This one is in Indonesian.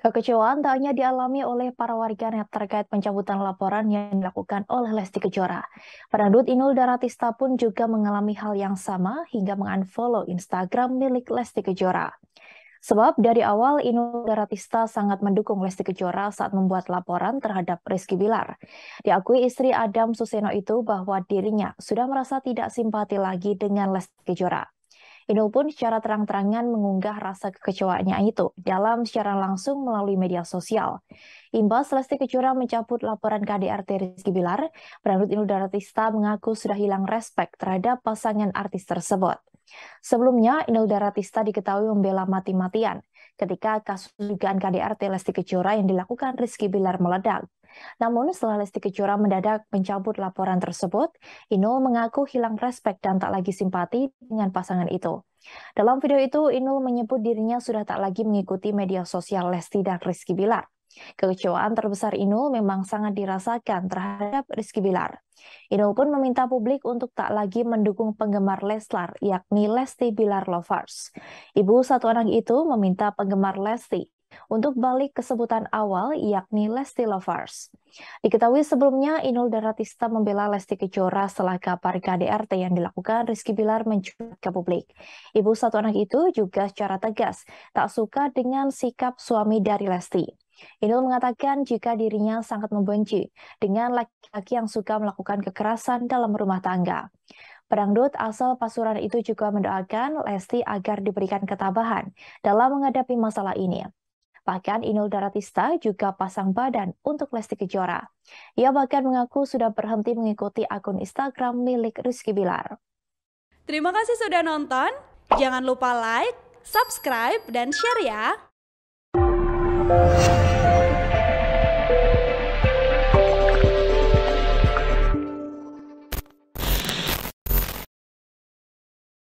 Kekecewaan tak hanya dialami oleh para warganet terkait pencabutan laporan yang dilakukan oleh Lesti Kejora. Penandut Inul Daratista pun juga mengalami hal yang sama hingga mengunfollow Instagram milik Lesti Kejora. Sebab dari awal Inul Daratista sangat mendukung Lesti Kejora saat membuat laporan terhadap Rizky Bilar. Diakui istri Adam Suseno itu bahwa dirinya sudah merasa tidak simpati lagi dengan Lesti Kejora. Inul pun secara terang-terangan mengunggah rasa kekecewaannya itu dalam secara langsung melalui media sosial. Imbas Lesti Kejora mencabut laporan KDRT Rizky Bilar, penanut Inul Daratista mengaku sudah hilang respek terhadap pasangan artis tersebut. Sebelumnya, Inul Daratista diketahui membela mati-matian ketika kasus dugaan KDRT Lesti Kejora yang dilakukan Rizky Bilar meledak. Namun setelah Lesti Kejora mendadak mencabut laporan tersebut, Inul mengaku hilang respek dan tak lagi simpati dengan pasangan itu. Dalam video itu, Inul menyebut dirinya sudah tak lagi mengikuti media sosial Lesti dan Rizky Bilar. Kekecewaan terbesar Inul memang sangat dirasakan terhadap Rizky Bilar. Inul pun meminta publik untuk tak lagi mendukung penggemar Leslar, yakni Lesti Bilar Lovers. Ibu satu anak itu meminta penggemar Lesti untuk balik ke sebutan awal yakni Lesti Lovers. Diketahui sebelumnya Inul Daratista membela Lesti Kejora setelah kabar KDRT yang dilakukan Rizky Bilar mencuat ke publik. Ibu satu anak itu juga secara tegas tak suka dengan sikap suami dari Lesti. Inul mengatakan jika dirinya sangat membenci dengan laki-laki yang suka melakukan kekerasan dalam rumah tangga. Perangdut asal Pasuruan itu juga mendoakan Lesti agar diberikan ketabahan dalam menghadapi masalah ini. Bahkan Inul Daratista juga pasang badan untuk Lesti Kejora. Ia bahkan mengaku sudah berhenti mengikuti akun Instagram milik Rizky Bilar. Terima kasih sudah nonton. Jangan lupa like, subscribe, dan share ya.